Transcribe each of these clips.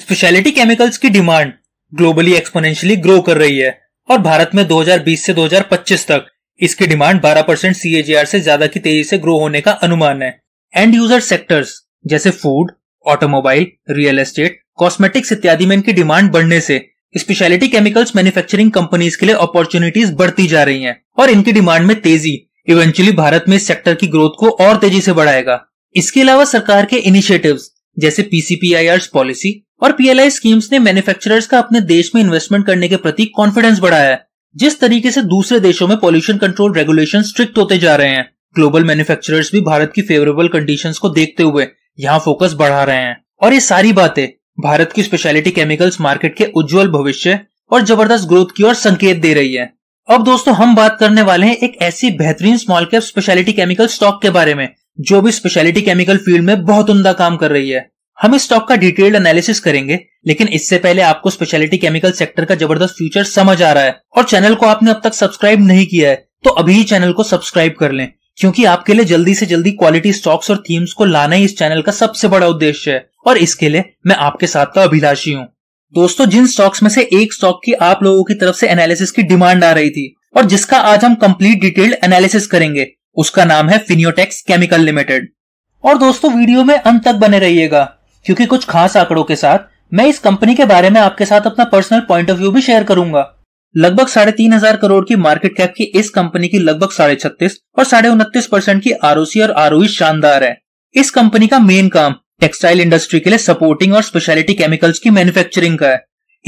speciality chemicals की demand globally exponentially grow कर रही है और भारत में 2020 से 2025 तक इसकी डिमांड 12 परसेंट सी से ज्यादा की तेजी से ग्रो होने का अनुमान है एंड यूजर सेक्टर्स जैसे food automobile real estate cosmetics इत्यादि में इनकी डिमांड बढ़ने से स्पेशलिटी केमिकल्स मैन्युफैक्चरिंग कंपनीज के लिए अपॉर्चुनिटीज बढ़ती जा रही हैं और इनकी डिमांड में तेजी इवेंचुअली भारत में इस सेक्टर की ग्रोथ को और तेजी से बढ़ाएगा इसके अलावा सरकार के इनिशिएटिव्स जैसे पीसीपीआईआर पॉलिसी और पीएलआई स्कीम्स ने मैन्युफैक्चरर्स का अपने देश में इन्वेस्टमेंट करने के प्रति कॉन्फिडेंस बढ़ाया है जिस तरीके से दूसरे देशों में पॉल्यूशन कंट्रोल रेगुलेशन स्ट्रिक्ट होते जा रहे हैं ग्लोबल मैन्युफैक्चरर्स भी भारत की फेवरेबल कंडीशंस को देखते हुए यहाँ फोकस बढ़ा रहे हैं और ये सारी बातें भारत की स्पेशलिटी केमिकल्स मार्केट के उज्जवल भविष्य और जबरदस्त ग्रोथ की ओर संकेत दे रही है अब दोस्तों हम बात करने वाले हैं एक ऐसी बेहतरीन small cap specialty chemical stock के बारे में जो भी स्पेशलिटी केमिकल फील्ड में बहुत उमदा काम कर रही है हम इस स्टॉक का डिटेल्ड एनालिसिस करेंगे लेकिन इससे पहले आपको स्पेशलिटी केमिकल सेक्टर का जबरदस्त फ्यूचर समझ आ रहा है और चैनल को आपने अब तक सब्सक्राइब नहीं किया है तो अभी ही चैनल को सब्सक्राइब कर लें क्योंकि आपके लिए जल्दी से जल्दी क्वालिटी स्टॉक्स और थीम्स को लाना ही इस चैनल का सबसे बड़ा उद्देश्य है और इसके लिए मैं आपके साथ का अभिलाषी हूँ दोस्तों जिन स्टॉक्स में से एक स्टॉक की आप लोगों की तरफ से एनालिसिस की डिमांड आ रही थी और जिसका आज हम कंप्लीट डिटेल्ड एनालिसिस करेंगे उसका नाम है फिनियोटेक्स केमिकल लिमिटेड और दोस्तों वीडियो में अंत तक बने रहिएगा क्योंकि कुछ खास आंकड़ों के साथ मैं इस कंपनी के बारे में आपके साथ अपना पर्सनल पॉइंट ऑफ व्यू भी शेयर करूंगा लगभग साढ़े तीन हजार करोड़ की मार्केट कैप की इस कंपनी की लगभग साढ़े छत्तीस और साढ़े उनतीस परसेंट की आरओसी और आर e शानदार है इस कंपनी का मेन काम टेक्सटाइल इंडस्ट्री के लिए सपोर्टिंग और स्पेशलिटी केमिकल्स की मैन्युफैक्चरिंग का है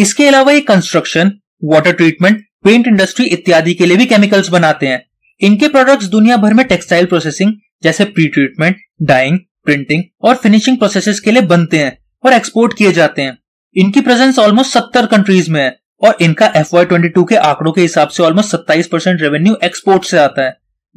इसके अलावा ये construction water treatment paint industry इत्यादि के लिए भी केमिकल्स बनाते हैं इनके प्रोडक्ट्स दुनिया भर में टेक्सटाइल प्रोसेसिंग जैसे प्री ट्रीटमेंट डाइंग प्रिंटिंग और फिनिशिंग प्रोसेस के लिए बनते हैं और एक्सपोर्ट किए जाते हैं इनकी प्रेजेंस ऑलमोस्ट सत्तर कंट्रीज में है और इनका एफ वाई ट्वेंटी टू के आंकड़ों के हिसाब से ऑलमोस्ट सत्ताईस परसेंट रेवेन्यू एक्सपोर्ट से आता है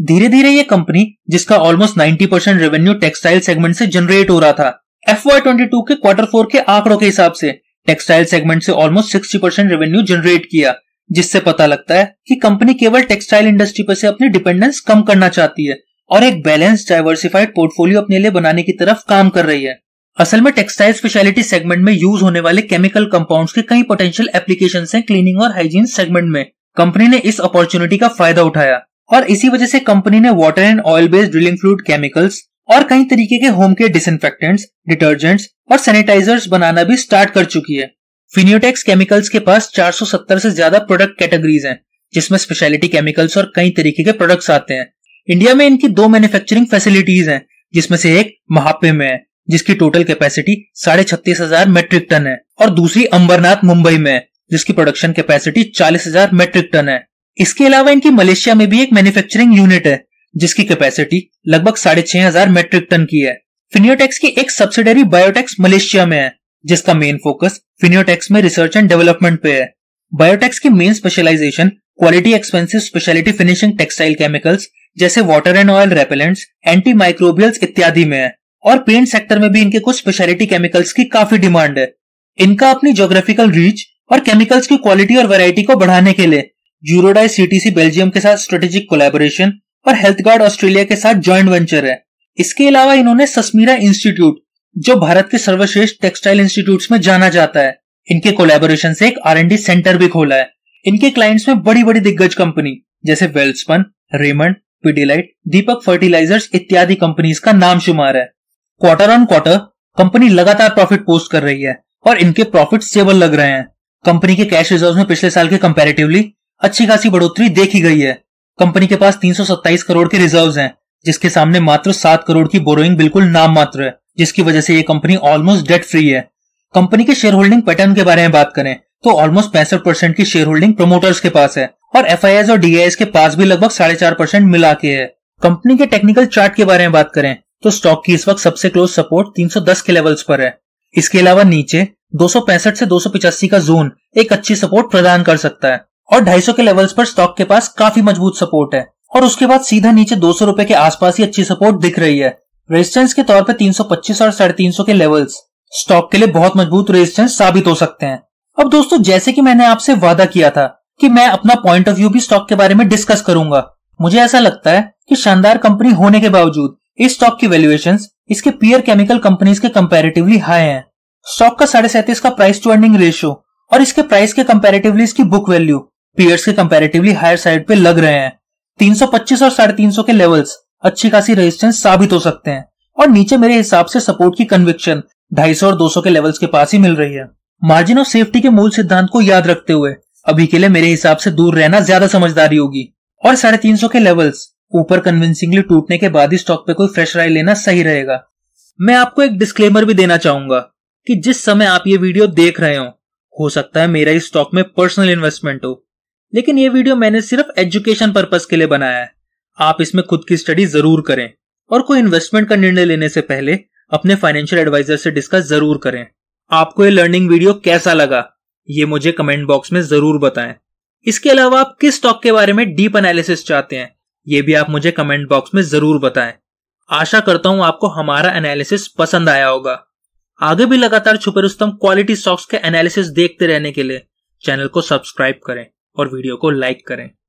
धीरे धीरे ये कंपनी जिसका almost ninety percent revenue textile segment से जनरेट हो रहा था एफ वाई ट्वेंटी टू के क्वार्टर फोर के आंकड़ों के हिसाब से टेक्सटाइल सेगमेंट से almost sixty percent revenue generate किया जिससे पता लगता है कि कंपनी केवल टेक्सटाइल इंडस्ट्री पर से अपनी डिपेंडेंस कम करना चाहती है और एक बैलेंस डाइवर्सिफाइड पोर्टफोलियो अपने लिए बनाने की तरफ काम कर रही है असल में टेक्सटाइल स्पेशलिटी सेगमेंट में यूज होने वाले केमिकल कंपाउंड्स के कई पोटेंशियल एप्लीकेशन है क्लीनिंग और हाइजीन सेगमेंट में कंपनी ने इस अपॉर्चुनिटी का फायदा उठाया और इसी वजह से कंपनी ने water and oil based drilling fluid chemicals और कई तरीके के होम के डिसइनफेक्टेंट्स डिटर्जेंट्स और सैनिटाइजर्स बनाना भी स्टार्ट कर चुकी है फिनियोटेक्स केमिकल्स के पास 470 से ज्यादा प्रोडक्ट कैटेगरीज हैं जिसमें स्पेशलिटी केमिकल्स और कई तरीके के प्रोडक्ट्स आते हैं इंडिया में इनकी दो मैन्युफैक्चरिंग फैसिलिटीज हैं जिसमें से एक महापे में है जिसकी टोटल कैपेसिटी साढ़े छत्तीस हजार मेट्रिक टन है और दूसरी अंबरनाथ मुंबई में है जिसकी प्रोडक्शन कैपेसिटी चालीस हजार मेट्रिक टन है इसके अलावा इनकी मलेशिया में भी एक मैन्युफैक्चरिंग यूनिट है जिसकी कैपेसिटी लगभग साढ़े छह हजार मेट्रिक टन की है फिनियोटेक्स की एक सब्सिडरी बायोटेक्स मलेशिया में है जिसका मेन फोकस फिनियोटेक्स में रिसर्च एंड डेवलपमेंट पे है बायोटेक्स की main specialization quality expensive specialty finishing textile chemicals जैसे water and oil repellents anti microbials इत्यादि में है और पेंट सेक्टर में भी इनके कुछ स्पेशलिटी केमिकल्स की काफी डिमांड है इनका अपनी जोग्राफिकल रीच और केमिकल्स की क्वालिटी और वेराइटी को बढ़ाने के लिए यूरोडाई सीटीसी बेल्जियम के साथ स्ट्रेटेजिक कोलेबोरेशन और हेल्थ गार्ड ऑस्ट्रेलिया के साथ ज्वाइंट वेंचर है इसके अलावा इन्होंने सस्मीरा इंस्टीट्यूट जो भारत के सर्वश्रेष्ठ टेक्सटाइल इंस्टीट्यूट में जाना जाता है इनके कोलेबोरेशन से एक आर एंड डी सेंटर भी खोला है इनके क्लाइंट्स में बड़ी बड़ी दिग्गज कंपनी जैसे वेल्सपन रेमंड पिडिलाइट दीपक फर्टिलाइजर्स इत्यादि कंपनीज का नाम शुमार है क्वार्टर ऑन क्वार्टर कंपनी लगातार प्रॉफिट पोस्ट कर रही है और इनके प्रॉफिट स्टेबल लग रहे हैं कंपनी के कैश रिजर्व में पिछले साल के कंपेरेटिवली अच्छी खासी बढ़ोतरी देखी गई है कंपनी के पास तीन करोड़ के रिजर्व हैं, जिसके सामने मात्र 7 करोड़ की बोरोइंग बिल्कुल नाम मात्र है जिसकी वजह से ये कंपनी ऑलमोस्ट डेट फ्री है कंपनी के शेयर होल्डिंग पैटर्न के बारे में बात करें तो ऑलमोस्ट पैंसठ परसेंट की शेयर होल्डिंग प्रमोटर्स के पास है और एफ और डी के पास भी लगभग साढ़े चार परसेंट मिला के है कंपनी के टेक्निकल चार्ट के बारे में बात करें तो स्टॉक की इस वक्त सबसे क्लोज सपोर्ट 310 के लेवल्स पर है इसके अलावा नीचे दो से दो का जोन एक अच्छी सपोर्ट प्रदान कर सकता है और ढाई के लेवल्स पर स्टॉक के पास काफी मजबूत सपोर्ट है और उसके बाद सीधा नीचे दो सौ के आसपास ही अच्छी सपोर्ट दिख रही है रेजिस्टेंस के तौर पर 325 और साढ़े तीन के लेवल्स स्टॉक के लिए बहुत मजबूत रेजिस्टेंस साबित हो सकते हैं अब दोस्तों जैसे कि मैंने आपसे वादा किया था कि मैं अपना पॉइंट ऑफ व्यू भी स्टॉक के बारे में डिस्कस करूंगा मुझे ऐसा लगता है कि शानदार कंपनी होने के बावजूद इस स्टॉक की वैल्यूएशन इसके पियर केमिकल कंपनीज के कंपेरेटिवली हाई है स्टॉक का साढ़े सैतीस का प्राइस टू अर्निंग रेशियो और इसके प्राइस के कंपेरेटिवली इसकी बुक वैल्यू पियर्स के कंपेरेटिवली हायर साइड पे लग रहे हैं 325 और साढ़े के लेवल्स अच्छी खासी रेजिस्टेंस साबित हो सकते हैं और नीचे मेरे हिसाब से सपोर्ट की कन्विक्शन ढाई और दो के लेवल्स के पास ही मिल रही है मार्जिन ऑफ सेफ्टी के मूल सिद्धांत को याद रखते हुए अभी के लिए मेरे हिसाब से दूर रहना ज्यादा समझदारी होगी और साढ़े तीन सौ के लेवल्स ऊपर कन्विंसिंगली टूटने के बाद ही स्टॉक पे कोई फ्रेश राय लेना सही रहेगा मैं आपको एक डिस्क्लेमर भी देना चाहूंगा कि जिस समय आप ये वीडियो देख रहे हो हो सकता है मेरा इस स्टॉक में पर्सनल इन्वेस्टमेंट हो लेकिन ये वीडियो मैंने सिर्फ एजुकेशन पर्पज के लिए बनाया है आप इसमें खुद की स्टडी जरूर करें और कोई इन्वेस्टमेंट का निर्णय लेने से पहले अपने फाइनेंशियल एडवाइजर से डिस्कस जरूर करें आपको ये लर्निंग वीडियो कैसा लगा ये मुझे कमेंट बॉक्स में जरूर बताएं इसके अलावा आप किस स्टॉक के बारे में डीप एनालिसिस चाहते हैं ये भी आप मुझे कमेंट बॉक्स में जरूर बताएं आशा करता हूं आपको हमारा एनालिसिस पसंद आया होगा आगे भी लगातार छुपे रुस्तम क्वालिटी स्टॉक्स के एनालिसिस देखते रहने के लिए चैनल को सब्सक्राइब करें और वीडियो को लाइक करें